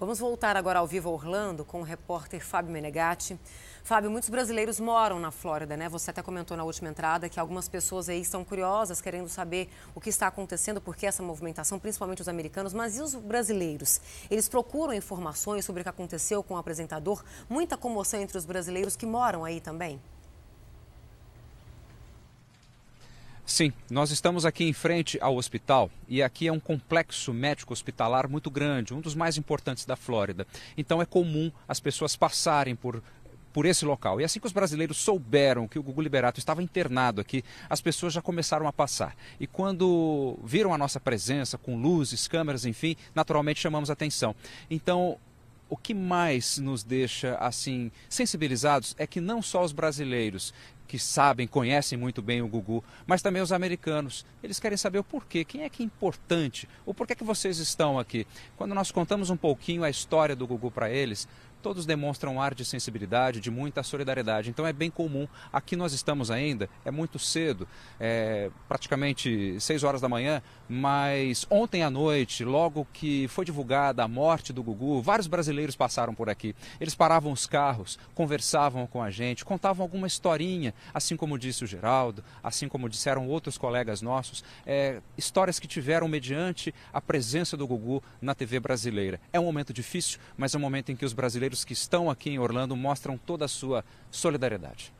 Vamos voltar agora ao a Orlando com o repórter Fábio Menegatti. Fábio, muitos brasileiros moram na Flórida, né? Você até comentou na última entrada que algumas pessoas aí estão curiosas, querendo saber o que está acontecendo, por que essa movimentação, principalmente os americanos, mas e os brasileiros? Eles procuram informações sobre o que aconteceu com o apresentador? Muita comoção entre os brasileiros que moram aí também? Sim, nós estamos aqui em frente ao hospital e aqui é um complexo médico hospitalar muito grande, um dos mais importantes da Flórida. Então é comum as pessoas passarem por por esse local. E assim que os brasileiros souberam que o Gugu Liberato estava internado aqui, as pessoas já começaram a passar. E quando viram a nossa presença com luzes, câmeras, enfim, naturalmente chamamos atenção. Então, o que mais nos deixa assim sensibilizados é que não só os brasileiros que sabem, conhecem muito bem o Gugu, mas também os americanos. Eles querem saber o porquê, quem é que é importante, o porquê que vocês estão aqui. Quando nós contamos um pouquinho a história do Gugu para eles, todos demonstram um ar de sensibilidade, de muita solidariedade. Então é bem comum. Aqui nós estamos ainda, é muito cedo, é praticamente 6 horas da manhã, mas ontem à noite, logo que foi divulgada a morte do Gugu, vários brasileiros passaram por aqui. Eles paravam os carros, conversavam com a gente, contavam alguma historinha assim como disse o Geraldo, assim como disseram outros colegas nossos, é, histórias que tiveram mediante a presença do Gugu na TV brasileira. É um momento difícil, mas é um momento em que os brasileiros que estão aqui em Orlando mostram toda a sua solidariedade.